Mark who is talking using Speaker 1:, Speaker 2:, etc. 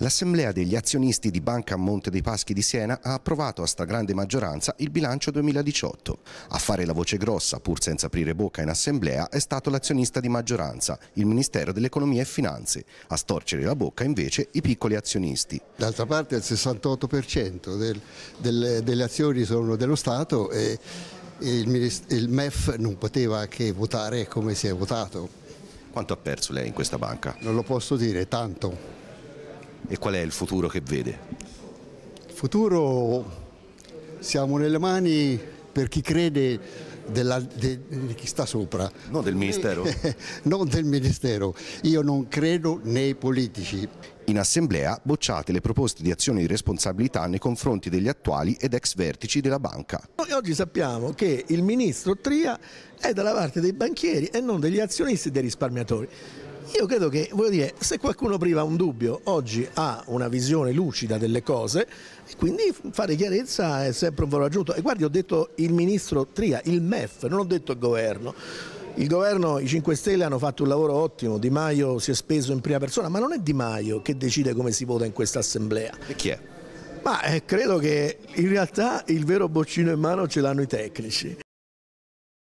Speaker 1: L'Assemblea degli azionisti di Banca Monte dei Paschi di Siena ha approvato a stragrande maggioranza il bilancio 2018. A fare la voce grossa, pur senza aprire bocca in Assemblea, è stato l'azionista di maggioranza, il Ministero dell'Economia e Finanze. A storcere la bocca invece i piccoli
Speaker 2: azionisti. D'altra parte il 68% del, del, delle azioni sono dello Stato e il, il MEF non poteva che votare come si è votato. Quanto ha perso lei in questa banca? Non lo posso dire, tanto
Speaker 1: e qual è il futuro che vede?
Speaker 2: Il futuro siamo nelle mani per chi crede della, de, di chi sta sopra. Non del Ministero? non del Ministero. Io non credo nei politici. In assemblea
Speaker 1: bocciate le proposte di azione di responsabilità nei confronti degli attuali ed ex vertici della
Speaker 3: banca. Noi oggi sappiamo che il ministro Tria è dalla parte dei banchieri e non degli azionisti e dei risparmiatori. Io credo che, voglio dire, se qualcuno priva un dubbio, oggi ha una visione lucida delle cose, quindi fare chiarezza è sempre un valore aggiunto. E guardi, ho detto il ministro Tria, il MEF, non ho detto il governo. Il governo, i 5 Stelle hanno fatto un lavoro ottimo, Di Maio si è speso in prima persona, ma non è Di Maio che decide come si vota in questa assemblea. E chi è? Ma eh, credo che in realtà il vero boccino in mano ce l'hanno i tecnici.